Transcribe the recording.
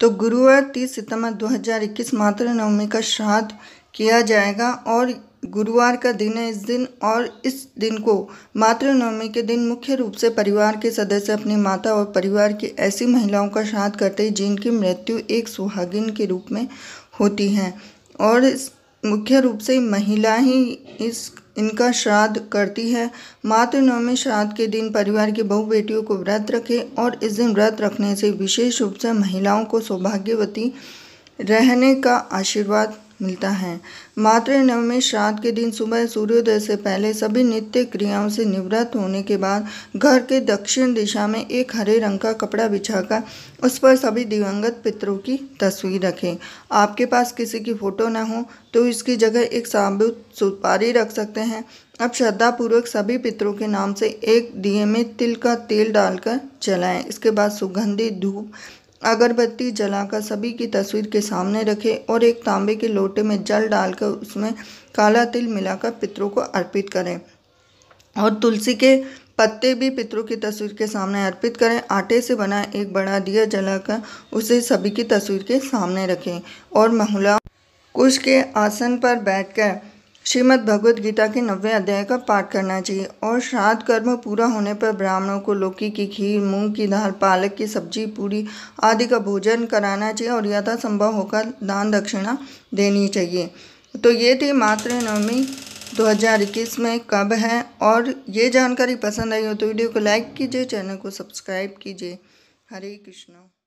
तो गुरुवार तीस सितंबर 2021 मातृ नवमी का श्राद्ध किया जाएगा और गुरुवार का दिन है इस दिन और इस दिन को मातृनवमी के दिन मुख्य रूप से परिवार के सदस्य अपनी माता और परिवार की ऐसी महिलाओं का श्राद्ध करते हैं जिनकी मृत्यु एक सुहागिन के रूप में होती है और मुख्य रूप से महिला ही इस इनका श्राद्ध करती है मातृनवमी श्राद्ध के दिन परिवार की बहु बेटियों को व्रत रखें और इस दिन व्रत रखने से विशेष रूप से महिलाओं को सौभाग्यवती रहने का आशीर्वाद मिलता है मातृ नवमी श्राद्ध के दिन सुबह सूर्योदय से पहले सभी नित्य क्रियाओं से निवृत्त होने के बाद घर के दक्षिण दिशा में एक हरे रंग का कपड़ा बिछाकर उस पर सभी दिवंगत पितरों की तस्वीर रखें आपके पास किसी की फ़ोटो ना हो तो इसकी जगह एक साबुत सुपारी रख सकते हैं अब श्रद्धापूर्वक सभी पितरों के नाम से एक दिए में तिल का तेल डालकर जलाएं इसके बाद सुगंधित धूप अगरबत्ती जलाकर सभी की तस्वीर के सामने रखें और एक तांबे के लोटे में जल डालकर उसमें काला तिल मिलाकर पितरों को अर्पित करें और तुलसी के पत्ते भी पितरों की तस्वीर के सामने अर्पित करें आटे से बना एक बड़ा दिया जलाकर उसे सभी की तस्वीर के सामने रखें और महिला कुश के आसन पर बैठकर श्रीमद् भगवद गीता के नब्बे अध्याय का पाठ करना चाहिए और श्राद्ध कर्म पूरा होने पर ब्राह्मणों को लौकी की खीर मूंग की दाल पालक की सब्जी पूरी आदि का भोजन कराना चाहिए और यथासंभव होकर दान दक्षिणा देनी चाहिए तो ये थी मात्र नवमी 2021 में कब है और ये जानकारी पसंद आई हो तो वीडियो को लाइक कीजिए चैनल को सब्सक्राइब कीजिए हरे कृष्णा